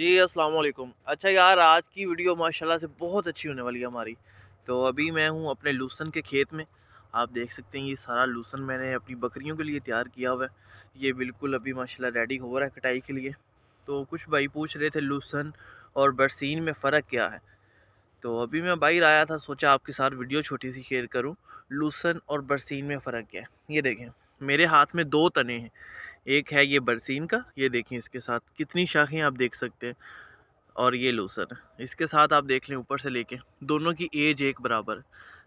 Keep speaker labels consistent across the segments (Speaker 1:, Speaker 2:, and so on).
Speaker 1: जी अस्सलाम वालेकुम अच्छा यार आज की वीडियो माशाल्लाह से बहुत अच्छी होने वाली है हमारी तो अभी मैं हूँ अपने लूसन के खेत में आप देख सकते हैं ये सारा लूसन मैंने अपनी बकरियों के लिए तैयार किया हुआ है ये बिल्कुल अभी माशाल्लाह रेडी हो रहा है कटाई के लिए तो कुछ भाई पूछ रहे थे लूसन और बरसीन में फ़र्क क्या है तो अभी मैं बाहर आया था सोचा आपके साथ वीडियो छोटी सी शेयर करूँ लूसन और बरसीन में फ़र्क क्या है ये देखें मेरे हाथ में दो तने हैं एक है ये बरसीन का ये देखें इसके साथ कितनी शाखें आप देख सकते हैं और ये लूसर इसके साथ आप देख लें ऊपर से लेके दोनों की एज एक बराबर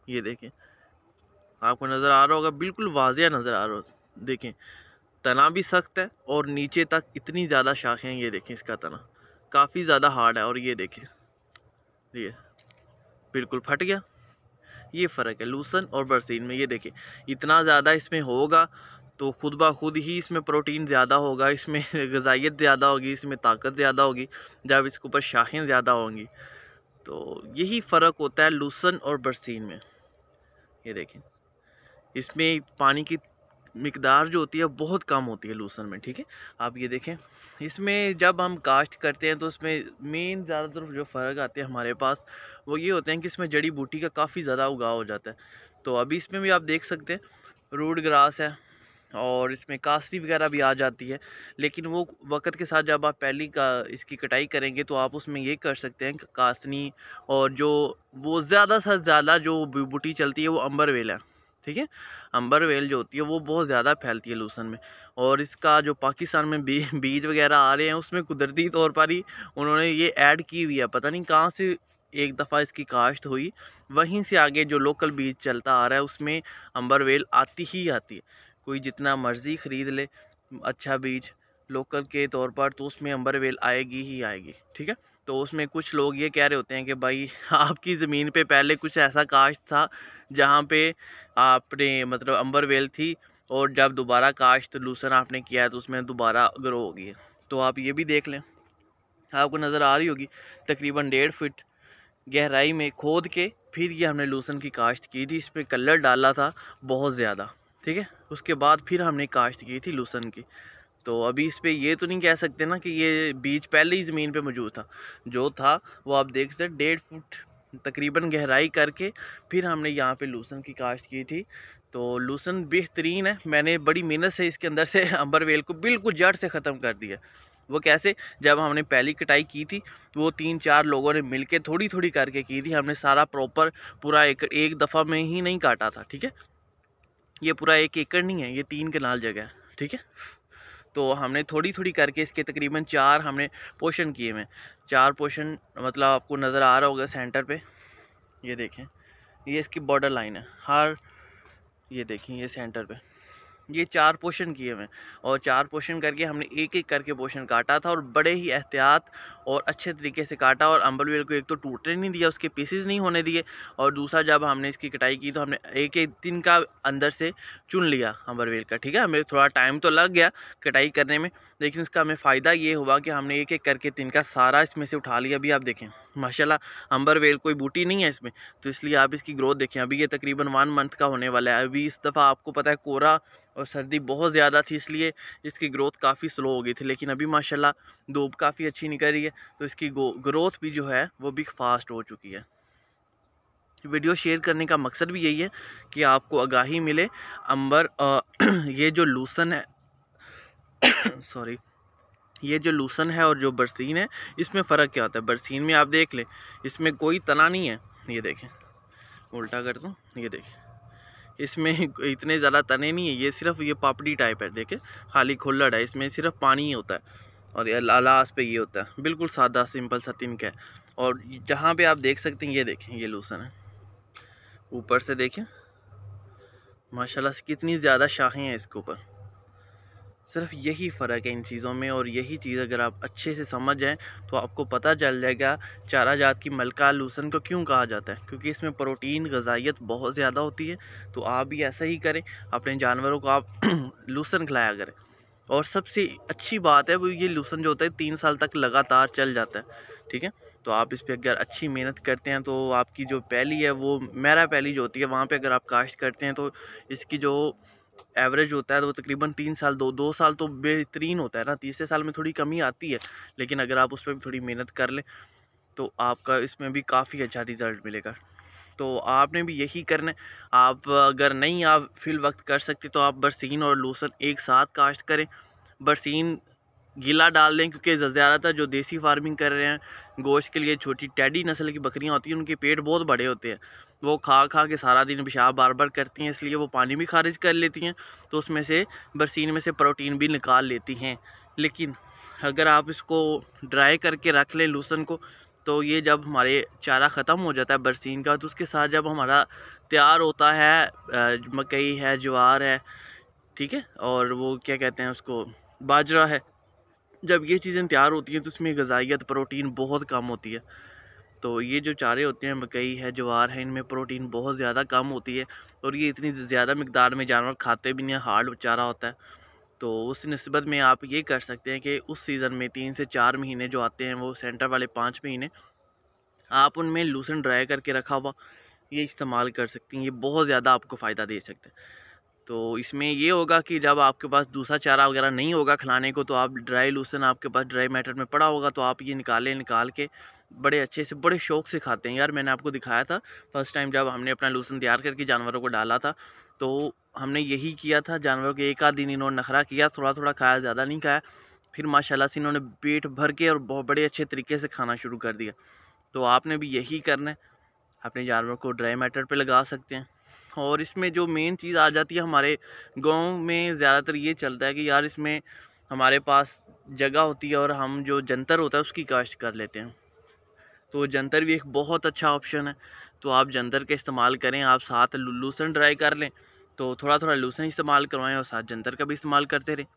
Speaker 1: ये देखें आपको नज़र आ रहा होगा बिल्कुल वाजिया नज़र आ रहा हो देखें तना भी सख्त है और नीचे तक इतनी ज़्यादा शाखें हैं ये देखें इसका तना काफ़ी ज़्यादा हार्ड है और ये देखें ये बिल्कुल फट गया ये फ़र्क है लूसन और बरसीन में ये देखें इतना ज़्यादा इसमें होगा तो खुद ब खुद ही इसमें प्रोटीन ज़्यादा होगा इसमें गजाइत ज़्यादा होगी इसमें ताकत ज़्यादा होगी जब इसके ऊपर शाखें ज़्यादा होंगी तो यही फ़र्क होता है लूसन और बरसीन में ये देखें इसमें पानी की मकदार जो होती है बहुत कम होती है लूसन में ठीक है आप ये देखें इसमें जब हम काश्त करते हैं तो उसमें मेन ज़्यादातर जो फ़र्क आते हैं हमारे पास वो ये होते हैं कि इसमें जड़ी बूटी का काफ़ी ज़्यादा उगाव हो जाता है तो अभी इसमें भी आप देख सकते हैं रूट ग्रास है और इसमें कासरी वगैरह भी आ जाती है लेकिन वो वक्त के साथ जब आप पहली का इसकी कटाई करेंगे तो आप उसमें ये कर सकते हैं कासनी और जो वो ज़्यादा से ज़्यादा जो बूटी चलती है वो अंबर वेल है ठीक है अंबर वेल जो होती है वो बहुत ज़्यादा फैलती है लूसन में और इसका जो पाकिस्तान में बी, बीज वगैरह आ रहे हैं उसमें कुदरती तौर पर ही उन्होंने ये ऐड की हुई है पता नहीं कहाँ से एक दफ़ा इसकी काश्त हुई वहीं से आगे जो लोकल बीज चलता आ रहा है उसमें अंबर वेल आती ही आती है कोई जितना मर्ज़ी ख़रीद ले अच्छा बीज लोकल के तौर पर तो उसमें अम्बरवेल आएगी ही आएगी ठीक है तो उसमें कुछ लोग ये कह रहे होते हैं कि भाई आपकी ज़मीन पे पहले कुछ ऐसा काश्त था जहाँ पे आपने मतलब अम्बरवेल थी और जब दोबारा काश्त लूसन आपने किया है तो उसमें दोबारा ग्रो होगी तो आप ये भी देख लें आपको नज़र आ रही होगी तकरीबन डेढ़ फिट गहराई में खोद के फिर ये हमने लूसन की काश्त की थी इस पर कलर डाला था बहुत ज़्यादा ठीक है उसके बाद फिर हमने काश्त की थी लूसन की तो अभी इस पर ये तो नहीं कह सकते ना कि ये बीज पहले ही ज़मीन पे मौजूद था जो था वो आप देख सकते डेढ़ फुट तकरीबन गहराई करके फिर हमने यहाँ पे लूसन की काश्त की थी तो लूसन बेहतरीन है मैंने बड़ी मेहनत से इसके अंदर से अंबर वेल को बिल्कुल जड़ से ख़त्म कर दिया वो कैसे जब हमने पहली कटाई की थी वो तीन चार लोगों ने मिलके थोड़ी थोड़ी करके की थी हमने सारा प्रॉपर पूरा एक, एक दफ़ा में ही नहीं काटा था ठीक है ये पूरा एक एकड़ नहीं है ये तीन कनाल जगह है ठीक है तो हमने थोड़ी थोड़ी करके इसके तकरीबन चार हमने पोशन किए हुए चार पोशन मतलब आपको नज़र आ रहा होगा सेंटर पे ये देखें ये इसकी बॉर्डर लाइन है हर ये देखें ये सेंटर पे ये चार पोर्शन किए हुए और चार पोर्शन करके हमने एक एक करके पोर्शन काटा था और बड़े ही एहतियात और अच्छे तरीके से काटा और वेल को एक तो टूटने नहीं दिया उसके पीसेस नहीं होने दिए और दूसरा जब हमने इसकी कटाई की तो हमने एक एक दिन का अंदर से चुन लिया वेल का ठीक है हमें थोड़ा टाइम तो लग गया कटाई करने में लेकिन उसका हमें फ़ायदा ये हुआ कि हमने एक एक करके तीन का सारा इसमें से उठा लिया अभी आप देखें माशाला अम्बर वेल कोई बूटी नहीं है इसमें तो इसलिए आप इसकी ग्रोथ देखें अभी ये तकरीबन वन मंथ का होने वाला है अभी इस दफ़ा आपको पता है कोरा और सर्दी बहुत ज़्यादा थी इसलिए इसकी ग्रोथ काफ़ी स्लो हो गई थी लेकिन अभी माशाल्लाह धूप काफ़ी अच्छी निकल रही है तो इसकी ग्रोथ भी जो है वो भी फास्ट हो चुकी है वीडियो शेयर करने का मकसद भी यही है कि आपको आगाही मिले अंबर आ, ये जो लूसन है सॉरी ये जो लूसन है और जो बरसीन है इसमें फ़र्क क्या होता है बरसीन में आप देख लें इसमें कोई तना नहीं है ये देखें उल्टा कर दूँ ये देखें इसमें इतने ज़्यादा तने नहीं है ये सिर्फ ये पापड़ी टाइप है देखे खाली खुल्लड़ है इसमें सिर्फ पानी ही होता है और ये लालास पे ये होता है बिल्कुल सादा सिंपल सा तिनका है और जहाँ पे आप देख सकते हैं ये देखें ये लूसन है ऊपर से देखें माशाल्लाह से कितनी ज़्यादा शाखें हैं इसके ऊपर सिर्फ यही फ़र्क है इन चीज़ों में और यही चीज़ अगर आप अच्छे से समझ जाएँ तो आपको पता चल जाएगा चारा जात की मलका लूसन को क्यों कहा जाता है क्योंकि इसमें प्रोटीन गजाइत बहुत ज़्यादा होती है तो आप भी ऐसा ही करें अपने जानवरों को आप लूसन खिलाया करें और सबसे अच्छी बात है वो ये लूसन जो होता है तीन साल तक लगातार चल जाता है ठीक है तो आप इस पर अगर अच्छी मेहनत करते हैं तो आपकी जो पैली है वो मेरा पैली जो होती है वहाँ पे अगर आप काश्त करते हैं तो इसकी जो एवरेज होता है तो वो तकरीबन तीन साल दो दो साल तो बेहतरीन होता है ना तीसरे साल में थोड़ी कमी आती है लेकिन अगर आप उस पर भी थोड़ी मेहनत कर लें तो आपका इसमें भी काफ़ी अच्छा रिज़ल्ट मिलेगा तो आपने भी यही करना है आप अगर नहीं आप फिल वक्त कर सकते तो आप बरसीन और लूसन एक साथ काश्त करें बरसीन गीला डाल दें क्योंकि ज़्यादातर जो देसी फार्मिंग कर रहे हैं गोश्त के लिए छोटी टैडी नस्ल की बकरियाँ होती हैं उनके पेट बहुत बड़े होते हैं वो खा खा के सारा दिन पेशाब बार बार करती हैं इसलिए वो पानी भी खारिज कर लेती हैं तो उसमें से बरसीन में से प्रोटीन भी निकाल लेती हैं लेकिन अगर आप इसको ड्राई करके रख लें लूसन को तो ये जब हमारे चारा ख़त्म हो जाता है बरसीन का तो उसके साथ जब हमारा तैयार होता है मकई है ज्वार है ठीक है और वो क्या कहते हैं उसको बाजरा है जब ये चीज़ें तैयार होती हैं तो उसमें गजाइत प्रोटीन बहुत कम होती है तो ये जो चारे होते हैं मकई है ज्वार है इनमें प्रोटीन बहुत ज़्यादा कम होती है और ये इतनी ज़्यादा मकदार में जानवर खाते भी नहीं हार्ड चारा होता है तो उस नस्बत में आप ये कर सकते हैं कि उस सीज़न में तीन से चार महीने जो आते हैं वो सेंटर वाले पाँच महीने आप उनमें लूसन ड्राई करके रखा हुआ ये इस्तेमाल कर सकती हैं ये बहुत ज़्यादा आपको फ़ायदा दे सकते हैं तो इसमें ये होगा कि जब आपके पास दूसरा चारा वगैरह नहीं होगा खिलाने को तो आप ड्राई लूसन आपके पास ड्राई मैटर में पड़ा होगा तो आप ये निकालें निकाल के बड़े अच्छे से बड़े शौक से खाते हैं यार मैंने आपको दिखाया था फर्स्ट टाइम जब हमने अपना लूसन तैयार करके जानवरों को डाला था तो हमने यही किया था जानवरों के एक आध दिन इन्होंने नखरा किया थोड़ा थोड़ा खाया ज़्यादा नहीं खाया फिर माशाला से इन्होंने पेट भर के और बहुत बड़े अच्छे तरीके से खाना शुरू कर दिया तो आपने भी यही करना है अपने जानवर को ड्राई मैटर पर लगा सकते हैं और इसमें जो मेन चीज़ आ जाती है हमारे गांव में ज़्यादातर ये चलता है कि यार इसमें हमारे पास जगह होती है और हम जो जंतर होता है उसकी काश्त कर लेते हैं तो जंतर भी एक बहुत अच्छा ऑप्शन है तो आप जंतर का इस्तेमाल करें आप साथ लूसन ड्राई कर लें तो थोड़ा थोड़ा लूसन इस्तेमाल करवाएँ और साथ जंतर का भी इस्तेमाल करते रहें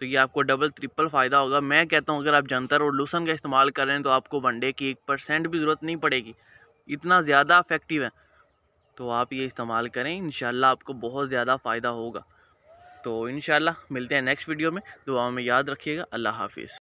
Speaker 1: तो ये आपको डबल ट्रिपल फ़ायदा होगा मैं कहता हूँ अगर आप जंतर और लूसन का इस्तेमाल करें तो आपको वनडे की एक परसेंट भी ज़रूरत नहीं पड़ेगी इतना ज़्यादा अफेक्टिव है तो आप ये इस्तेमाल करें इन आपको बहुत ज़्यादा फ़ायदा होगा तो इन मिलते हैं नेक्स्ट वीडियो में दुआओं में याद रखिएगा अल्लाह हाफिज़